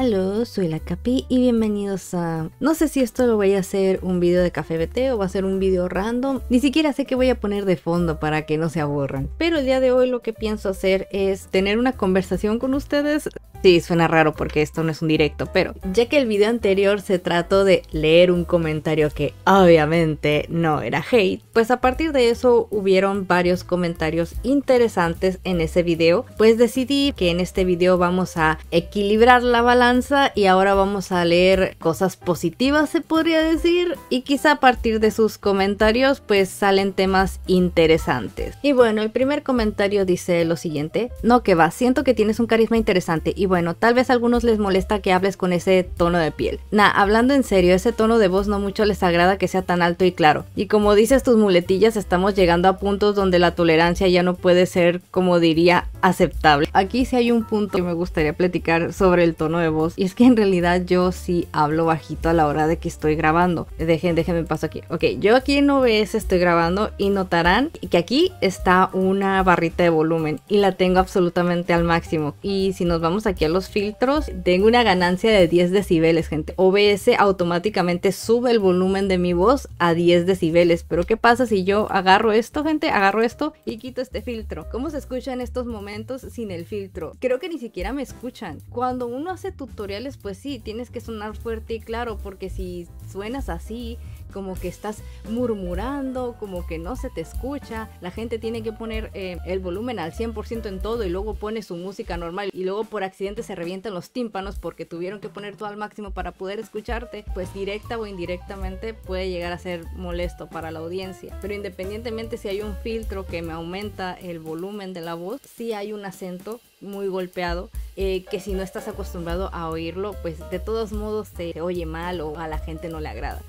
¡Hola! soy la Capi y bienvenidos a... No sé si esto lo voy a hacer un video de Café BT o va a ser un video random. Ni siquiera sé qué voy a poner de fondo para que no se aburran. Pero el día de hoy lo que pienso hacer es tener una conversación con ustedes. Sí, suena raro porque esto no es un directo, pero ya que el video anterior se trató de leer un comentario que obviamente no era hate, pues a partir de eso hubieron varios comentarios interesantes en ese video, pues decidí que en este video vamos a equilibrar la balanza y ahora vamos a leer cosas positivas se podría decir y quizá a partir de sus comentarios pues salen temas interesantes. Y bueno, el primer comentario dice lo siguiente, no que va, siento que tienes un carisma interesante y bueno, tal vez a algunos les molesta que hables con ese tono de piel. Nah, hablando en serio, ese tono de voz no mucho les agrada que sea tan alto y claro. Y como dices tus muletillas, estamos llegando a puntos donde la tolerancia ya no puede ser, como diría, aceptable. Aquí si hay un punto que me gustaría platicar sobre el tono de voz voz. Y es que en realidad yo sí hablo bajito a la hora de que estoy grabando. Dejen, déjenme paso aquí. Ok, yo aquí en OBS estoy grabando y notarán que aquí está una barrita de volumen y la tengo absolutamente al máximo. Y si nos vamos aquí a los filtros, tengo una ganancia de 10 decibeles, gente. OBS automáticamente sube el volumen de mi voz a 10 decibeles. Pero ¿qué pasa si yo agarro esto, gente? Agarro esto y quito este filtro. ¿Cómo se escucha en estos momentos sin el filtro? Creo que ni siquiera me escuchan. Cuando uno hace tu tutoriales, pues sí, tienes que sonar fuerte y claro, porque si suenas así, como que estás murmurando, como que no se te escucha. La gente tiene que poner eh, el volumen al 100% en todo y luego pone su música normal y luego por accidente se revientan los tímpanos porque tuvieron que poner todo al máximo para poder escucharte, pues directa o indirectamente puede llegar a ser molesto para la audiencia. Pero independientemente si hay un filtro que me aumenta el volumen de la voz, si hay un acento muy golpeado eh, que si no estás acostumbrado a oírlo, pues de todos modos te, oye mal o a la gente no le agrada.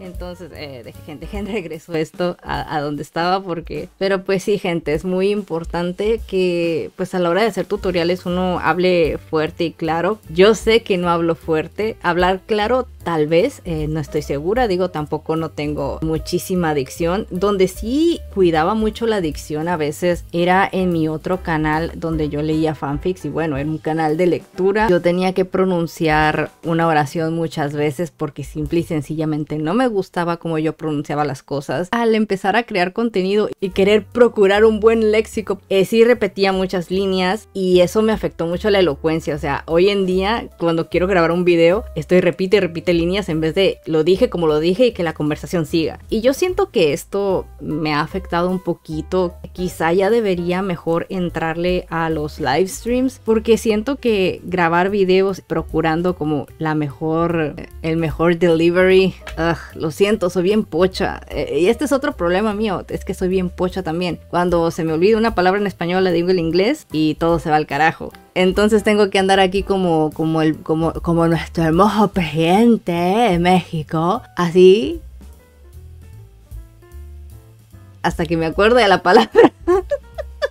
Entonces, eh, de gente, gente, regresó esto a, donde estaba porque... Pero pues sí, gente, es muy importante que pues a la hora de hacer tutoriales uno hable fuerte y claro. Yo sé que no hablo fuerte. Hablar claro tal vez, eh, no estoy segura, digo, tampoco no tengo muchísima adicción. Donde sí cuidaba mucho la adicción a veces era en mi otro canal donde yo leía fanfics y bueno, era un canal de lectura. Yo tenía que pronunciar una oración muchas veces porque simple y sencillamente no me gustaba como yo pronunciaba las cosas. Al empezar a crear contenido y querer procurar un buen léxico, eh, sí repetía muchas líneas y eso me afectó mucho la elocuencia. O sea, hoy en día cuando quiero grabar un video, estoy repite repite líneas en vez de lo dije como lo dije y que la conversación siga. Y yo siento que esto me ha afectado un poquito. Quizá ya debería mejor entrarle a los live streams porque siento que grabar videos procurando como la mejor, el mejor delivery, lo siento, soy bien pocha. Eh, y este es otro problema mío, es que soy bien pocha también. Cuando se me olvida una palabra en español la digo en inglés y todo se va al carajo. Entonces tengo que andar aquí como, como, el, como, nuestro hermoso presidente de México, así. Hasta que me acuerde de la palabra.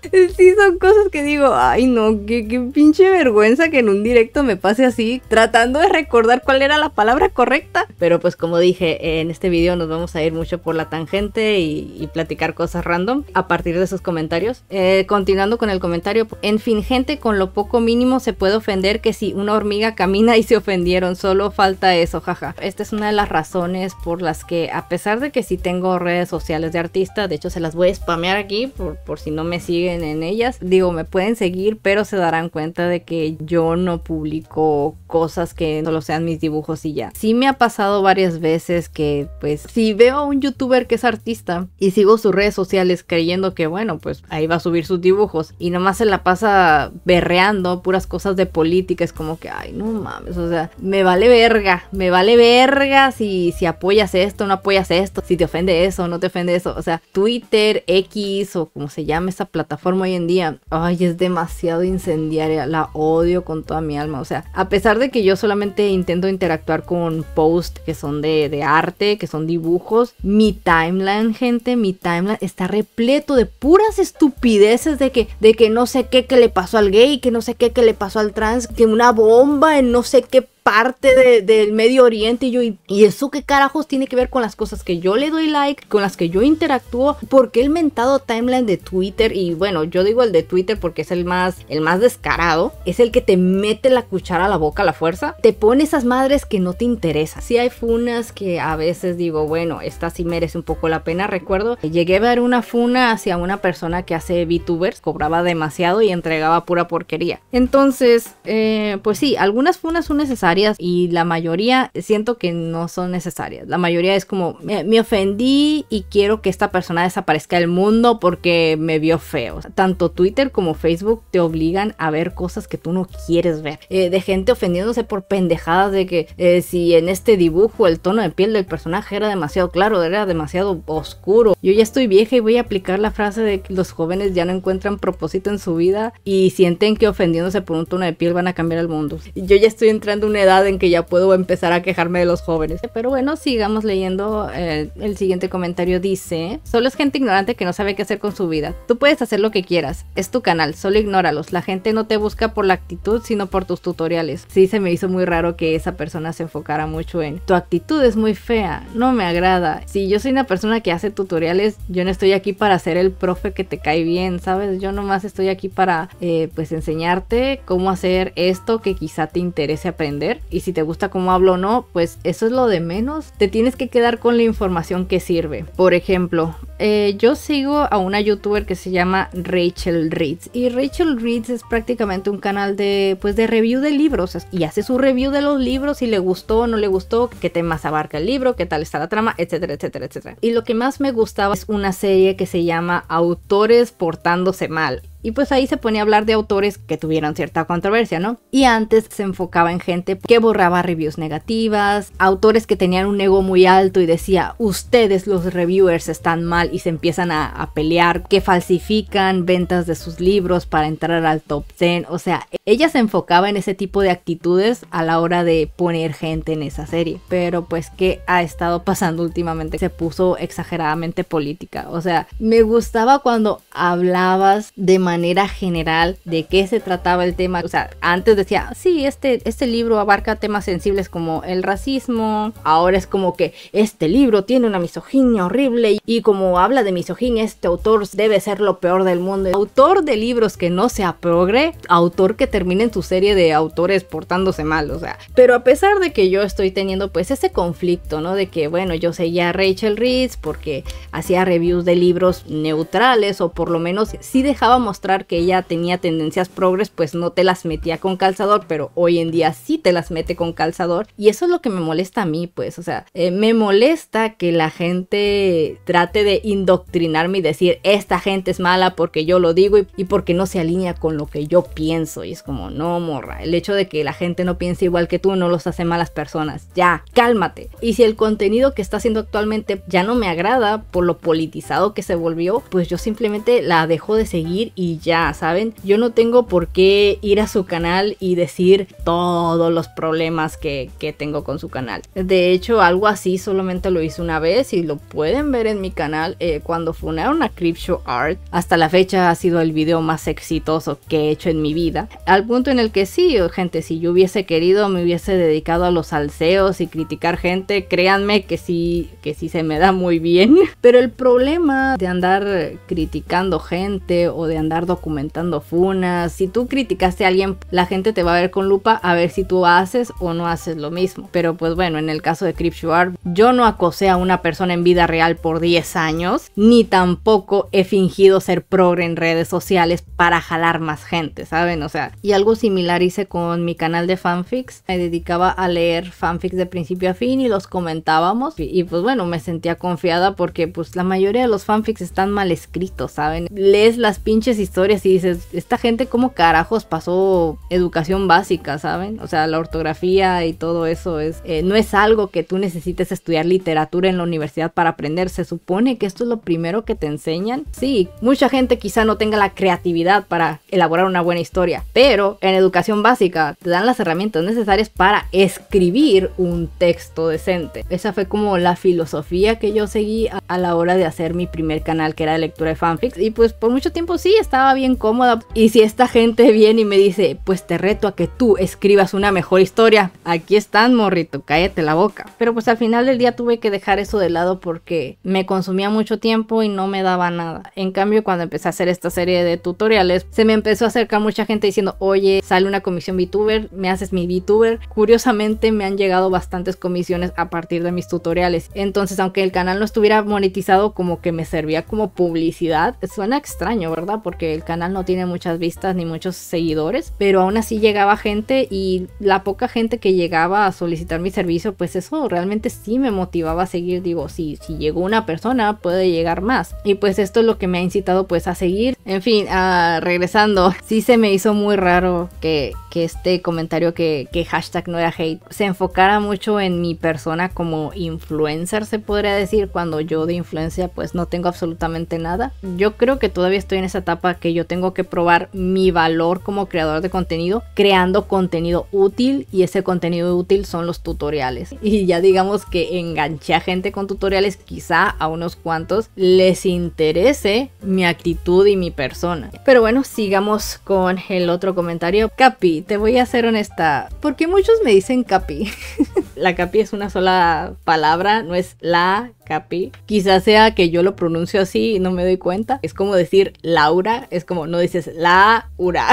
sí, son cosas que digo, ay no, qué, pinche vergüenza que en un directo me pase así, tratando de recordar cuál era la palabra correcta. Pero pues como dije, en este video nos vamos a ir mucho por la tangente y, platicar cosas random a partir de sus comentarios. Eh, continuando con el comentario, en fin, gente, con lo poco mínimo se puede ofender que si una hormiga camina y se ofendieron, solo falta eso, jaja. Esta es una de las razones por las que, a pesar de que sí tengo redes sociales de artista, de hecho se las voy a spamear aquí por, por si no me siguen en ellas. Digo, me pueden seguir, pero se darán cuenta de que yo no publico cosas que no lo sean mis dibujos y ya. Sí me ha pasado varias veces que, pues, si veo a un youtuber que es artista y sigo sus redes sociales creyendo que, bueno, pues ahí va a subir sus dibujos y nomás se la pasa berreando puras cosas de política, es como que, ay, no mames, o sea, me vale verga, me vale verga si, si apoyas esto, no apoyas esto, si te ofende eso, no te ofende eso, o sea, Twitter, X o como se llama esa plataforma forma hoy en día, ay, es demasiado incendiaria, la odio con toda mi alma. O sea, a pesar de que yo solamente intento interactuar con posts que son de, arte, que son dibujos, mi timeline, gente, mi timeline está repleto de puras estupideces de que, de que no sé qué que le pasó al gay, que no sé qué que le pasó al trans, que una bomba en no sé qué parte del Medio Oriente y yo, ¿y eso qué carajos tiene que ver con las cosas que yo le doy like, con las que yo interactúo? porque el mentado timeline de Twitter, y bueno, yo digo el de Twitter porque es el más, el más descarado, es el que te mete la cuchara a la boca a la fuerza, te pone esas madres que no te interesan. Si hay funas que a veces digo, bueno, esta sí merece un poco la pena, recuerdo, llegué a ver una funa hacia una persona que hace VTubers, cobraba demasiado y entregaba pura porquería. Entonces, eh, pues sí, algunas funas son necesarias y la mayoría siento que no son necesarias. La mayoría es como, me, ofendí y quiero que esta persona desaparezca del mundo porque me vio feo. Tanto Twitter como Facebook te obligan a ver cosas que tú no quieres ver. Eh, de gente ofendiéndose por pendejadas de que eh, si en este dibujo el tono de piel del personaje era demasiado claro, era demasiado oscuro. Yo ya estoy vieja y voy a aplicar la frase de que los jóvenes ya no encuentran propósito en su vida y sienten que ofendiéndose por un tono de piel van a cambiar el mundo. Yo ya estoy entrando en una edad en que ya puedo empezar a quejarme de los jóvenes. Pero bueno, sigamos leyendo. Eh, el siguiente comentario dice, solo es gente ignorante que no sabe qué hacer con su vida. Tú puedes hacer lo que quieras. Es tu canal, solo ignóralos. La gente no te busca por la actitud, sino por tus tutoriales. Sí, se me hizo muy raro que esa persona se enfocara mucho en, tu actitud es muy fea, no me agrada. Si yo soy una persona que hace tutoriales, yo no estoy aquí para ser el profe que te cae bien, ¿sabes? Yo nomás estoy aquí para, eh, pues, enseñarte cómo hacer esto que quizá te interese aprender y si te gusta cómo hablo o no, pues eso es lo de menos. Te tienes que quedar con la información que sirve. Por ejemplo, eh, yo sigo a una youtuber que se llama Rachel Reads y Rachel Reads es prácticamente un canal de pues de review de libros y hace su review de los libros si le gustó o no le gustó, qué temas abarca el libro, qué tal está la trama, etcétera, etcétera, etcétera. Y lo que más me gustaba es una serie que se llama Autores portándose mal y pues ahí se ponía a hablar de autores que tuvieron cierta controversia, ¿no? Y antes se enfocaba en gente que borraba reviews negativas, autores que tenían un ego muy alto y decía, ustedes los reviewers están mal y se empiezan a, pelear, que falsifican ventas de sus libros para entrar al top 10. O sea, ella se enfocaba en ese tipo de actitudes a la hora de poner gente en esa serie. Pero pues, ¿qué ha estado pasando últimamente? Se puso exageradamente política. O sea, me gustaba cuando hablabas de manera manera general de qué se trataba el tema. O sea, antes decía, sí, este, este libro abarca temas sensibles como el racismo. Ahora es como que este libro tiene una misoginia horrible y como habla de misoginia, este autor debe ser lo peor del mundo. Autor de libros que no sea progre, autor que termine en su serie de autores portándose mal, o sea. Pero a pesar de que yo estoy teniendo pues ese conflicto, ¿no? De que, bueno, yo seguía a Rachel Reeves porque hacía reviews de libros neutrales o por lo menos sí dejábamos que ella tenía tendencias progres, pues no te las metía con calzador, pero hoy en día sí te las mete con calzador. Y eso es lo que me molesta a mí, pues, o sea, eh, me molesta que la gente trate de indoctrinarme y decir, esta gente es mala porque yo lo digo y, y porque no se alinea con lo que yo pienso. Y es como, no, morra, el hecho de que la gente no piense igual que tú no los hace malas personas. Ya, cálmate. Y si el contenido que está haciendo actualmente ya no me agrada por lo politizado que se volvió, pues yo simplemente la dejo de seguir y ya, ¿saben? Yo no tengo por qué ir a su canal y decir todos los problemas que, tengo con su canal. De hecho, algo así solamente lo hice una vez y lo pueden ver en mi canal eh, cuando funaron a Crypto Art. Hasta la fecha ha sido el video más exitoso que he hecho en mi vida. Al punto en el que sí, gente, si yo hubiese querido me hubiese dedicado a los salseos y criticar gente, créanme que sí, que sí se me da muy bien. Pero el problema de andar criticando gente o de andar documentando funas. Si tú criticaste a alguien, la gente te va a ver con lupa a ver si tú haces o no haces lo mismo. Pero pues bueno, en el caso de Kripshuar, yo no acosé a una persona en vida real por 10 años, ni tampoco he fingido ser progre en redes sociales para jalar más gente, ¿saben? O sea, y algo similar hice con mi canal de fanfics. Me dedicaba a leer fanfics de principio a fin y los comentábamos. Y, pues bueno, me sentía confiada porque pues la mayoría de los fanfics están mal escritos, ¿saben? Lees las pinches historias historias y dices, esta gente cómo carajos pasó educación básica, ¿saben? O sea, la ortografía y todo eso es, eh, no es algo que tú necesites estudiar literatura en la universidad para aprender. Se supone que esto es lo primero que te enseñan. Sí, mucha gente quizá no tenga la creatividad para elaborar una buena historia, pero en educación básica te dan las herramientas necesarias para escribir un texto decente. Esa fue como la filosofía que yo seguí a, la hora de hacer mi primer canal que era de lectura de fanfics y pues por mucho tiempo sí, estaba bien cómoda. Y si esta gente viene y me dice, pues te reto a que tú escribas una mejor historia, aquí están, morrito, cállate la boca. Pero pues al final del día tuve que dejar eso de lado porque me consumía mucho tiempo y no me daba nada. En cambio, cuando empecé a hacer esta serie de tutoriales, se me empezó a acercar mucha gente diciendo, oye, sale una comisión VTuber, me haces mi VTuber. Curiosamente me han llegado bastantes comisiones a partir de mis tutoriales. Entonces, aunque el canal no estuviera monetizado, como que me servía como publicidad. Suena extraño, ¿verdad? Porque el canal no tiene muchas vistas ni muchos seguidores, pero aún así llegaba gente y la poca gente que llegaba a solicitar mi servicio, pues eso realmente sí me motivaba a seguir, digo, si, si llegó una persona puede llegar más. Y pues esto es lo que me ha incitado pues a seguir en fin, ah, regresando, sí se me hizo muy raro que, este comentario que, que, hashtag no era hate se enfocara mucho en mi persona como influencer, se podría decir, cuando yo de influencia pues no tengo absolutamente nada. Yo creo que todavía estoy en esa etapa que yo tengo que probar mi valor como creador de contenido, creando contenido útil y ese contenido útil son los tutoriales. Y ya digamos que enganché a gente con tutoriales, quizá a unos cuantos les interese mi actitud y mi persona. Pero bueno, sigamos con el otro comentario. Capi, te voy a ser honesta, porque muchos me dicen Capi. la Capi es una sola palabra, no es la Capi. Quizás sea que yo lo pronuncio así y no me doy cuenta. Es como decir Laura, es como no dices Laura,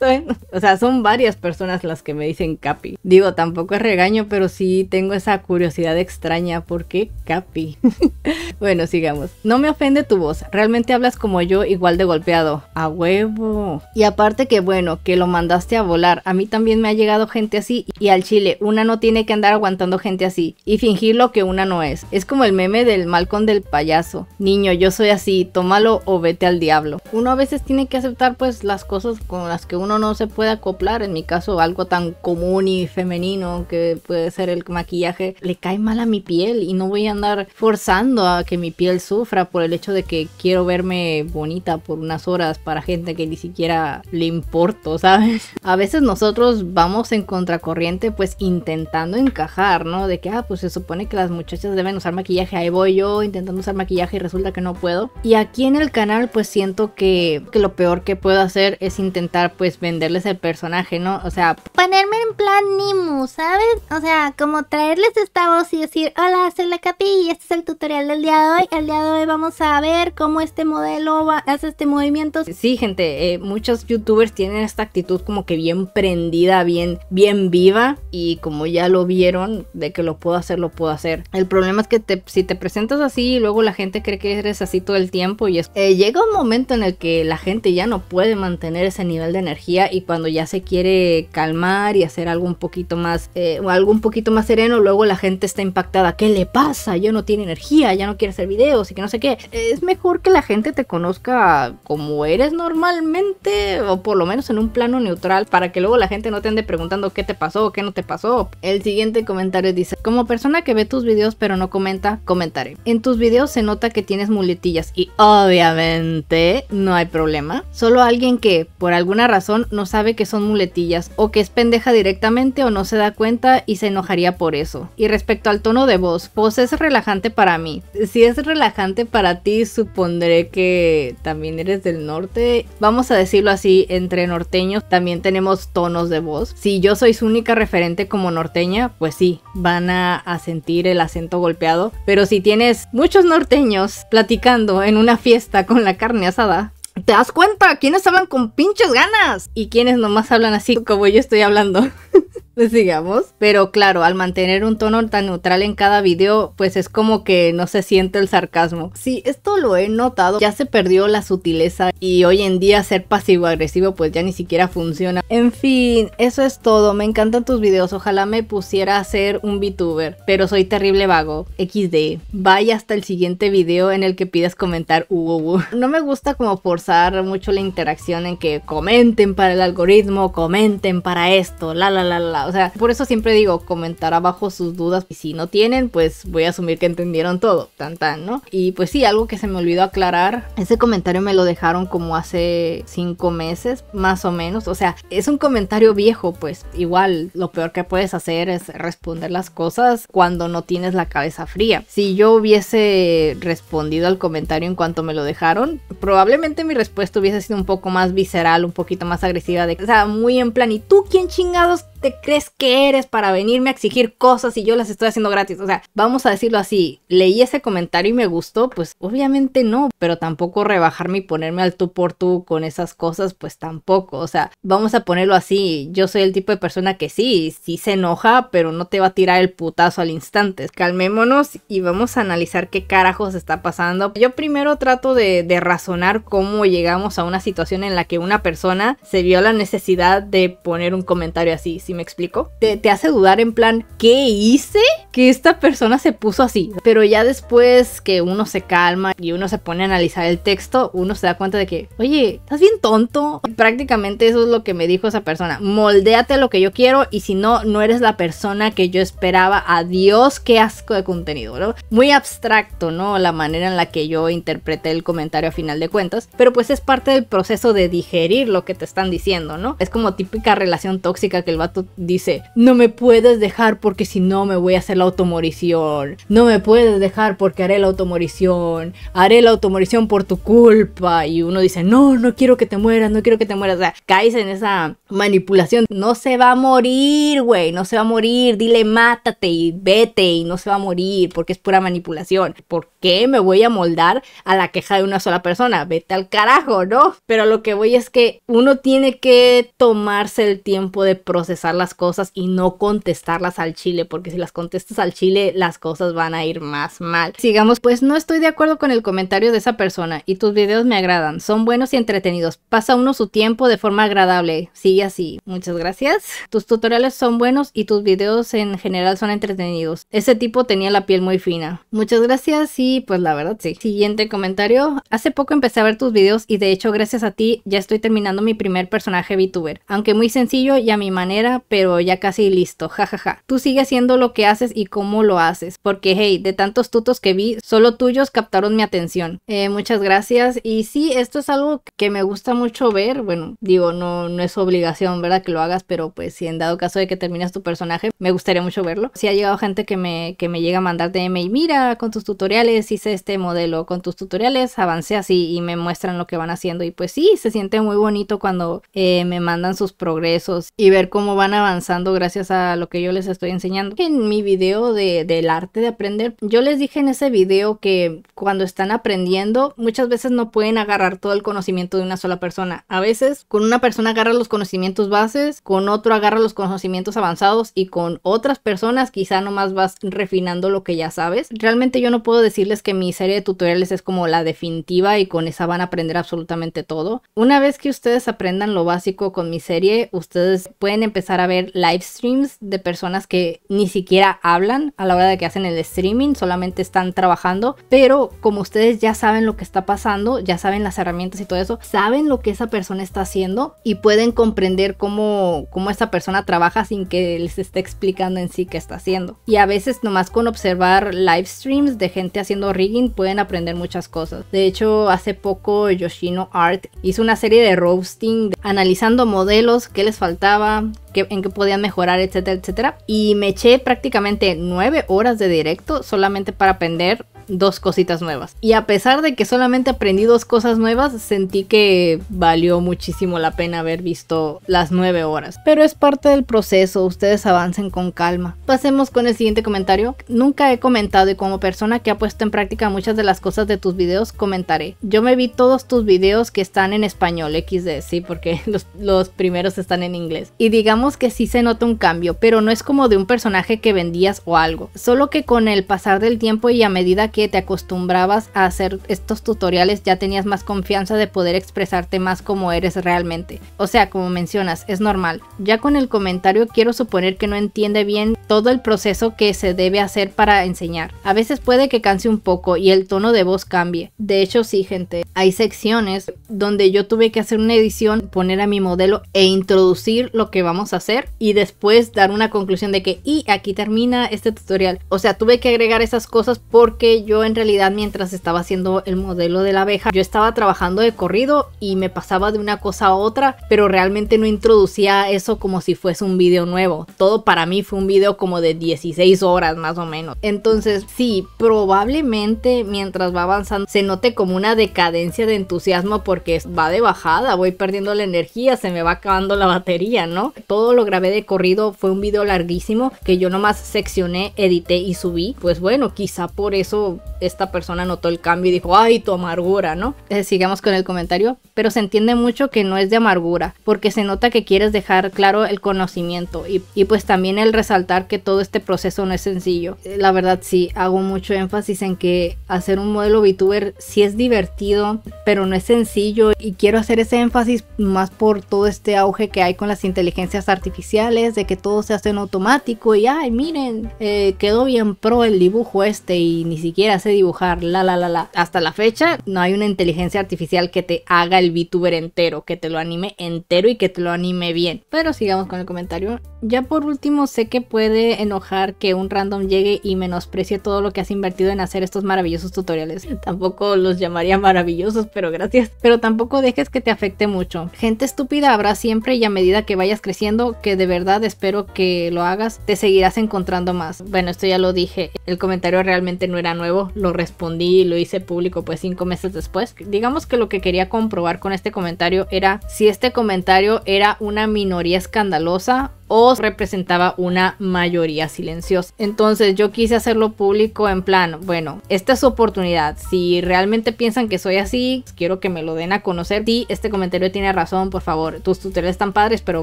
O sea, son varias personas las que me dicen Capi. Digo, tampoco es regaño, pero sí tengo esa curiosidad extraña. ¿Por qué Capi? bueno, sigamos. No me ofende tu voz. Realmente hablas como yo, igual de golpeado. A huevo. Y aparte que bueno, que lo mandaste a volar. A mí también me ha llegado gente así y al chile. Una no tiene que andar aguantando gente así y fingir lo que una no es. Es como el meme del mal con del payaso. Niño, yo soy así, tómalo o vete al diablo. Uno a veces tiene que aceptar pues las cosas con las que uno no se puede acoplar. En mi caso, algo tan común y femenino que puede ser el maquillaje, le cae mal a mi piel y no voy a andar forzando a que mi piel sufra por el hecho de que quiero verme bonita por unas horas para gente que ni siquiera le importo, ¿sabes? A veces nosotros vamos en contracorriente pues intentando encajar, ¿no? De que, ah, pues se supone que las muchachas deben usar maquillaje ahí voy yo intentando usar maquillaje y resulta que no puedo. Y aquí en el canal pues siento que, lo peor que puedo hacer es intentar pues venderles el personaje, ¿no? O sea, ponerme en plan Nimu, ¿sabes? O sea, como traerles esta voz y decir, hola, soy la Capi y este es el tutorial del día de hoy. El día de hoy vamos a ver cómo este modelo hace este movimiento. Sí, gente, eh, muchos youtubers tienen esta actitud como que bien prendida, bien, bien viva y como ya lo vieron de que lo puedo hacer, lo puedo hacer. El problema es que te, te presentas así y luego la gente cree que eres así todo el tiempo y es... Eh, llega un momento en el que la gente ya no puede mantener ese nivel de energía y cuando ya se quiere calmar y hacer algo un poquito más, eh, o algo un poquito más sereno, luego la gente está impactada. ¿Qué le pasa? yo no tiene energía, ya no quiere hacer videos y que no sé qué. Es mejor que la gente te conozca como eres normalmente o por lo menos en un plano neutral para que luego la gente no te ande preguntando qué te pasó o qué no te pasó. El siguiente comentario dice, como persona que ve tus videos pero no comenta comentaré. En tus videos se nota que tienes muletillas y obviamente no hay problema. Solo alguien que, por alguna razón, no sabe que son muletillas o que es pendeja directamente o no se da cuenta y se enojaría por eso. Y respecto al tono de voz, pues es relajante para mí. Si es relajante para ti, supondré que también eres del norte. Vamos a decirlo así, entre norteños también tenemos tonos de voz. Si yo soy su única referente como norteña, pues sí, van a, a sentir el acento golpeado. Pero si tienes muchos norteños platicando en una fiesta con la carne asada, te das cuenta quiénes hablan con pinches ganas y quiénes nomás hablan así como yo estoy hablando. pues digamos. Pero claro, al mantener un tono tan neutral en cada video, pues es como que no se siente el sarcasmo. Sí, esto lo he notado, ya se perdió la sutileza y hoy en día ser pasivo-agresivo pues ya ni siquiera funciona. En fin, eso es todo, me encantan tus videos, ojalá me pusiera a ser un VTuber, pero soy terrible vago. XD, vaya hasta el siguiente video en el que pidas comentar uh, uh, uh. No me gusta como forzar mucho la interacción en que comenten para el algoritmo, comenten para esto, la la la la. O sea, por eso siempre digo, comentar abajo sus dudas y si no tienen, pues voy a asumir que entendieron todo, tan tan, ¿no? Y pues sí, algo que se me olvidó aclarar, ese comentario me lo dejaron como hace cinco meses, más o menos. O sea, es un comentario viejo, pues igual lo peor que puedes hacer es responder las cosas cuando no tienes la cabeza fría. Si yo hubiese respondido al comentario en cuanto me lo dejaron, probablemente mi respuesta hubiese sido un poco más visceral, un poquito más agresiva, de, o sea, muy en plan, ¿y tú quién chingados te crees que eres para venirme a exigir cosas y yo las estoy haciendo gratis? O sea, vamos a decirlo así, leí ese comentario y me gustó, pues obviamente no, pero tampoco rebajarme y ponerme al tú por tú con esas cosas, pues tampoco. O sea, vamos a ponerlo así, yo soy el tipo de persona que sí, sí se enoja, pero no te va a tirar el putazo al instante. Calmémonos y vamos a analizar qué carajos está pasando. Yo primero trato de, razonar cómo llegamos a una situación en la que una persona se vio la necesidad de poner un comentario así ¿sí me explico? Te, hace dudar en plan, ¿qué hice? Que esta persona se puso así. Pero ya después que uno se calma y uno se pone a analizar el texto, uno se da cuenta de que, oye, estás bien tonto. Prácticamente eso es lo que me dijo esa persona. Moldéate lo que yo quiero y si no, no eres la persona que yo esperaba. Adiós, qué asco de contenido, ¿no? Muy abstracto, ¿no? La manera en la que yo interpreté el comentario a final de cuentas. Pero pues es parte del proceso de digerir lo que te están diciendo, ¿no? Es como típica relación tóxica que el vato dice, no me puedes dejar porque si no me voy a hacer la automorición. No me puedes dejar porque haré la automorición. Haré la automorición por tu culpa. Y uno dice, no, no quiero que te mueras, no quiero que te mueras. O sea, caes en esa manipulación. No se va a morir, güey. No se va a morir. Dile, mátate y vete y no se va a morir porque es pura manipulación. ¿Por qué me voy a moldar a la queja de una sola persona? Vete al carajo, ¿no? Pero lo que voy es que uno tiene que tomarse el tiempo de procesar las cosas y no contestarlas al chile, porque si las contestas al chile las cosas van a ir más mal. Sigamos, pues no estoy de acuerdo con el comentario de esa persona y tus videos me agradan, son buenos y entretenidos, pasa uno su tiempo de forma agradable, sigue así, muchas gracias. Tus tutoriales son buenos y tus videos en general son entretenidos. Ese tipo tenía la piel muy fina. Muchas gracias y pues la verdad sí. Siguiente comentario, hace poco empecé a ver tus videos y de hecho gracias a ti ya estoy terminando mi primer personaje VTuber, aunque muy sencillo y a mi manera pero ya casi listo, jajaja. Tú sigue haciendo lo que haces y cómo lo haces, porque hey, de tantos tutos que vi, solo tuyos captaron mi atención. Eh, muchas gracias. Y sí, esto es algo que me gusta mucho ver. Bueno, digo, no, no es obligación, ¿verdad? Que lo hagas, pero pues si en dado caso de que terminas tu personaje, me gustaría mucho verlo. Si ha llegado gente que me, que me llega a mandar DM y mira, con tus tutoriales hice este modelo, con tus tutoriales avancé así y me muestran lo que van haciendo. Y pues sí, se siente muy bonito cuando eh, me mandan sus progresos y ver cómo van avanzando gracias a lo que yo les estoy enseñando. En mi video del arte de aprender, yo les dije en ese video que cuando están aprendiendo, muchas veces no pueden agarrar todo el conocimiento de una sola persona. A veces con una persona agarra los conocimientos bases, con otro agarra los conocimientos avanzados y con otras personas quizá nomás vas refinando lo que ya sabes. Realmente yo no puedo decirles que mi serie de tutoriales es como la definitiva y con esa van a aprender absolutamente todo. Una vez que ustedes aprendan lo básico con mi serie, ustedes pueden empezar a ver live streams de personas que ni siquiera hablan a la hora de que hacen el streaming, solamente están trabajando, pero como ustedes ya saben lo que está pasando, ya saben las herramientas y todo eso, saben lo que esa persona está haciendo y pueden comprender cómo, cómo esa persona trabaja sin que les esté explicando en sí qué está haciendo. Y a veces nomás con observar live streams de gente haciendo rigging pueden aprender muchas cosas. De hecho, hace poco Yoshino Art hizo una serie de roasting analizando modelos, qué les faltaba, en qué podían mejorar, etcétera, etcétera. Y me eché prácticamente nueve horas de directo solamente para aprender dos cositas nuevas. Y a pesar de que solamente aprendí dos cosas nuevas, sentí que valió muchísimo la pena haber visto las nueve horas. Pero es parte del proceso, ustedes avancen con calma. Pasemos con el siguiente comentario. Nunca he comentado y como persona que ha puesto en práctica muchas de las cosas de tus videos, comentaré. Yo me vi todos tus videos que están en español, XD, sí, porque los, primeros están en inglés. Y digamos que sí se nota un cambio, pero no es como de un personaje que vendías o algo. Solo que con el pasar del tiempo y a medida que que te acostumbrabas a hacer estos tutoriales ya tenías más confianza de poder expresarte más como eres realmente. O sea, como mencionas, es normal. Ya con el comentario quiero suponer que no entiende bien todo el proceso que se debe hacer para enseñar. A veces puede que canse un poco y el tono de voz cambie. De hecho, sí, gente, hay secciones donde yo tuve que hacer una edición, poner a mi modelo e introducir lo que vamos a hacer y después dar una conclusión de que y aquí termina este tutorial. O sea, tuve que agregar esas cosas porque yo en realidad mientras estaba haciendo el modelo de la abeja, yo estaba trabajando de corrido y me pasaba de una cosa a otra, pero realmente no introducía eso como si fuese un video nuevo. Todo para mí fue un video como de 16 horas más o menos. Entonces, sí, probablemente mientras va avanzando se note como una decadencia de entusiasmo porque va de bajada, voy perdiendo la energía, se me va acabando la batería, ¿no? Todo lo grabé de corrido, fue un video larguísimo que yo nomás seccioné, edité y subí. Pues bueno, quizá por eso esta persona notó el cambio y dijo, ay, tu amargura, ¿no? Eh, sigamos con el comentario, pero se entiende mucho que no es de amargura, porque se nota que quieres dejar claro el conocimiento y, pues también el resaltar que todo este proceso no es sencillo. Eh, la verdad sí, hago mucho énfasis en que hacer un modelo VTuber sí es divertido, pero no es sencillo y quiero hacer ese énfasis más por todo este auge que hay con las inteligencias artificiales, de que todo se hace en automático y, ay, miren, eh, quedó bien pro el dibujo este y ni siquiera quieras dibujar, la, la, la, la. Hasta la fecha no hay una inteligencia artificial que te haga el VTuber entero, que te lo anime entero y que te lo anime bien. Pero sigamos con el comentario. Ya por último, sé que puede enojar que un random llegue y menosprecie todo lo que has invertido en hacer estos maravillosos tutoriales. Tampoco los llamaría maravillosos, pero gracias. Pero tampoco dejes que te afecte mucho. Gente estúpida habrá siempre y a medida que vayas creciendo, que de verdad espero que lo hagas, te seguirás encontrando más. Bueno, esto ya lo dije. El comentario realmente no era nuevo Luego lo respondí y lo hice público pues cinco meses después. Digamos que lo que quería comprobar con este comentario era si este comentario era una minoría escandalosa o representaba una mayoría silenciosa. Entonces yo quise hacerlo público en plan, bueno, esta es su oportunidad. Si realmente piensan que soy así, pues quiero que me lo den a conocer. Si este comentario tiene razón, por favor, tus tutoriales están padres, pero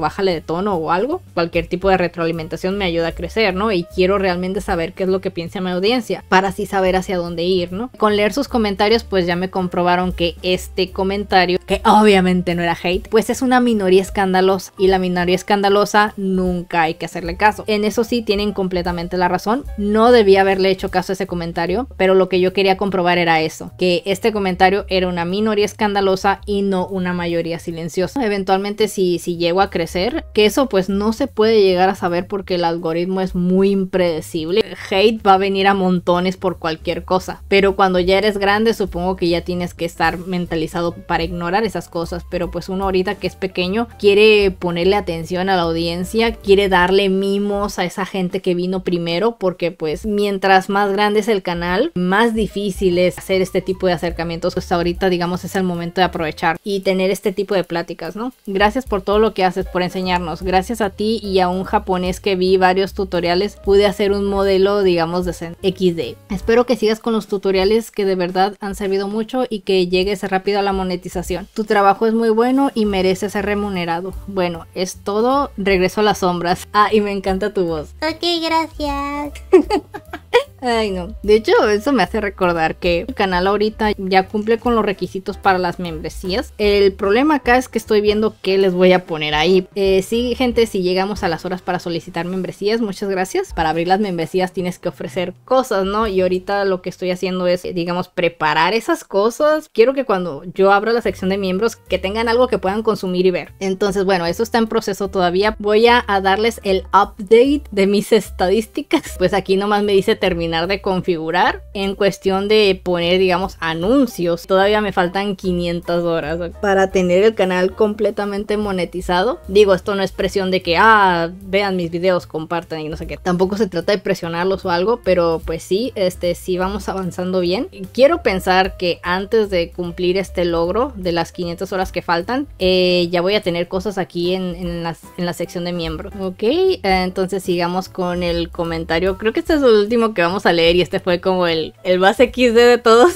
bájale de tono o algo. Cualquier tipo de retroalimentación me ayuda a crecer, ¿no? Y quiero realmente saber qué es lo que piensa mi audiencia para así saber hacia dónde ir, ¿no? Con leer sus comentarios, pues ya me comprobaron que este comentario, que obviamente no era hate, pues es una minoría escandalosa y la minoría escandalosa nunca hay que hacerle caso. En eso sí tienen completamente la razón. No debía haberle hecho caso a ese comentario, pero lo que yo quería comprobar era eso, que este comentario era una minoría escandalosa y no una mayoría silenciosa. Eventualmente si, si llego a crecer, que eso pues no se puede llegar a saber porque el algoritmo es muy impredecible. Hate va a venir a montones por cualquier cosa, pero cuando ya eres grande supongo que ya tienes que estar mentalizado para ignorar esas cosas, pero pues uno ahorita que es pequeño quiere ponerle atención a la audiencia quiere darle mimos a esa gente que vino primero porque pues mientras más grande es el canal, más difícil es hacer este tipo de acercamientos. Pues ahorita digamos es el momento de aprovechar y tener este tipo de pláticas, ¿no? Gracias por todo lo que haces, por enseñarnos. Gracias a ti y a un japonés que vi varios tutoriales, pude hacer un modelo digamos de XD. Espero que sigas con los tutoriales que de verdad han servido mucho y que llegues rápido a la monetización. Tu trabajo es muy bueno y merece ser remunerado. Bueno, es todo. Regreso a la sombras. Ah, y me encanta tu voz. Ok, gracias. Ay, no. De hecho, eso me hace recordar que el canal ahorita ya cumple con los requisitos para las membresías. El problema acá es que estoy viendo qué les voy a poner ahí. Eh, sí, gente, si llegamos a las horas para solicitar membresías, muchas gracias. Para abrir las membresías tienes que ofrecer cosas, ¿no? Y ahorita lo que estoy haciendo es, digamos, preparar esas cosas. Quiero que cuando yo abra la sección de miembros, que tengan algo que puedan consumir y ver. Entonces, bueno, eso está en proceso todavía. Voy a a darles el update de mis estadísticas. Pues aquí nomás me dice terminar de configurar en cuestión de poner, digamos, anuncios. Todavía me faltan 500 horas para tener el canal completamente monetizado. Digo, esto no es presión de que, ah, vean mis videos, compartan y no sé qué. Tampoco se trata de presionarlos o algo, pero pues sí, este, sí vamos avanzando bien. Quiero pensar que antes de cumplir este logro de las 500 horas que faltan, eh, ya voy a tener cosas aquí en, en la sección de mi Ok, entonces sigamos con el comentario. Creo que este es el último que vamos a leer y este fue como el, el más XD de todos.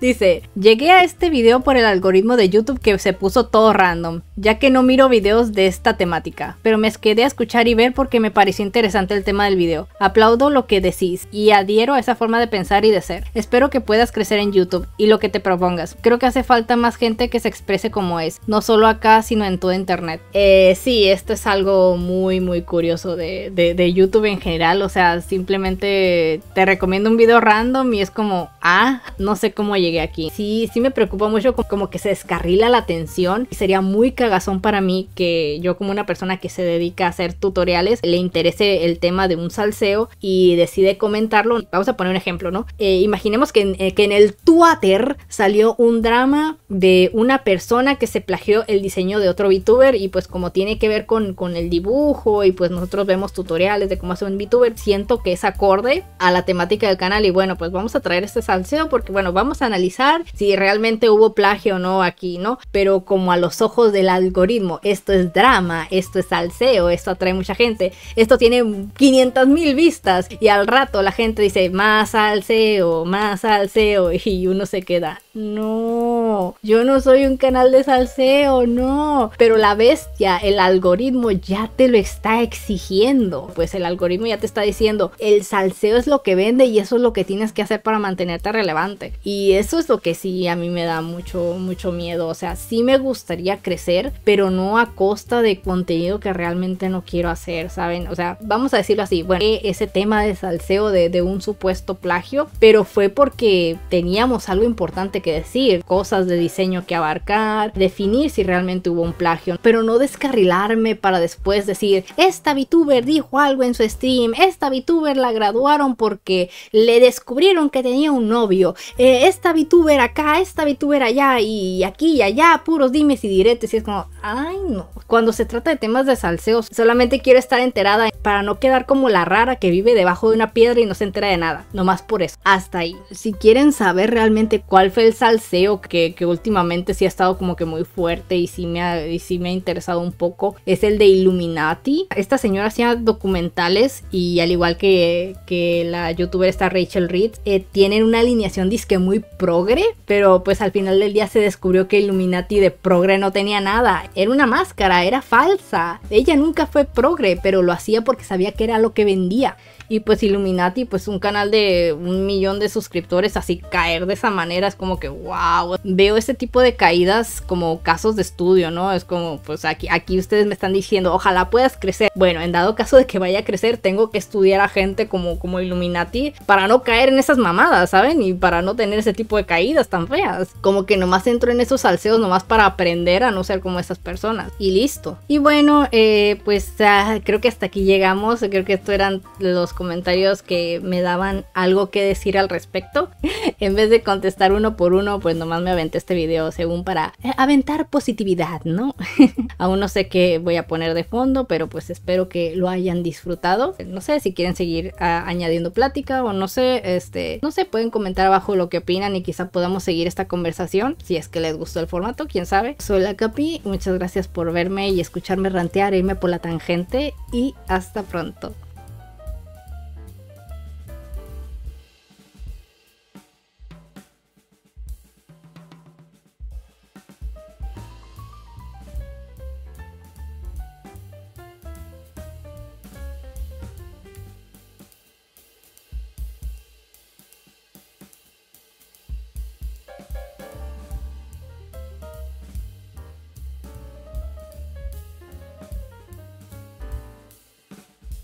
Dice, llegué a este video por el algoritmo de YouTube que se puso todo random, ya que no miro videos de esta temática, pero me quedé a escuchar y ver porque me pareció interesante el tema del video. Aplaudo lo que decís y adhiero a esa forma de pensar y de ser. Espero que puedas crecer en YouTube y lo que te propongas. Creo que hace falta más gente que se exprese como es, no solo acá, sino en todo Internet. Eh, sí, esto es algo muy, muy curioso de, de YouTube en general, o sea, simplemente te recomiendo un video random y es como, ah, no sé cómo llegué aquí. Sí, sí me preocupa mucho como que se descarrila la atención sería muy cagazón para mí que yo como una persona que se dedica a hacer tutoriales le interese el tema de un salseo y decide comentarlo. Vamos a poner un ejemplo, ¿no? Eh, imaginemos que en, eh, que en el Twitter salió un drama de una persona que se plagió el diseño de otro VTuber y pues como tiene que ver con, con el dibujo y pues nosotros vemos tutoriales de cómo hacer un VTuber, siento que es acorde a la temática del canal y bueno, pues vamos a traer este salseo porque bueno, vamos analizar si realmente hubo plagio o no aquí, ¿no? Pero como a los ojos del algoritmo, esto es drama, esto es salseo, esto atrae mucha gente, esto tiene 500 mil vistas y al rato la gente dice más salseo, más salseo y uno se queda, no, yo no soy un canal de salseo, no, pero la bestia, el algoritmo ya te lo está exigiendo, pues el algoritmo ya te está diciendo, el salseo es lo que vende y eso es lo que tienes que hacer para mantenerte relevante. Y eso es lo que sí a mí me da mucho, mucho miedo. O sea, sí me gustaría crecer, pero no a costa de contenido que realmente no quiero hacer, ¿saben? O sea, vamos a decirlo así. Bueno, ese tema de salseo de, un supuesto plagio, pero fue porque teníamos algo importante que decir, cosas de diseño que abarcar, definir si realmente hubo un plagio, pero no descarrilarme para después decir, esta VTuber dijo algo en su stream, esta VTuber la graduaron porque le descubrieron que tenía un novio, eh, esta VTuber acá, esta VTuber allá y aquí y allá, puros dimes y diretes. Y es como, ay no. Cuando se trata de temas de salseos, solamente quiero estar enterada para no quedar como la rara que vive debajo de una piedra y no se entera de nada. Nomás por eso. Hasta ahí. Si quieren saber realmente cuál fue el salseo que, últimamente sí ha estado como que muy fuerte y sí, me ha, me ha interesado un poco, es el de Illuminati. Esta señora hacía documentales y al igual que, que la youtuber esta Rachel Reed, eh, tienen una alineación disque muy progre, pero pues al final del día se descubrió que Illuminati de progre no tenía nada era una máscara, era falsa. Ella nunca fue progre, pero lo hacía porque sabía que era lo que vendía. Y pues Illuminati, pues un canal de un millón de suscriptores, así caer de esa manera es como que wow. Veo ese tipo de caídas como casos de estudio, ¿no? Es como, pues aquí, aquí ustedes me están diciendo, ojalá puedas crecer. Bueno, en dado caso de que vaya a crecer, tengo que estudiar a gente como, como Illuminati para no caer en esas mamadas, ¿saben? Y para no tener ese tipo de caídas tan feas. Como que nomás entro en esos salseos nomás para aprender a no ser como esas personas y listo. Y bueno, eh, pues ah, creo que hasta aquí llegamos, creo que estos eran los comentarios que me daban algo que decir al respecto. en vez de contestar uno por uno, pues nomás me aventé este video según para eh, aventar positividad, ¿no? Aún no sé qué voy a poner de fondo, pero pues espero que lo hayan disfrutado. No sé si quieren seguir ah, añadiendo plática o no sé, este, no sé, pueden comentar abajo lo que opinan y quizá podamos seguir esta conversación si es que les gustó el formato, quién sabe. Soy la Capi, muchas gracias por verme y escucharme rantear e irme por la tangente y hasta pronto.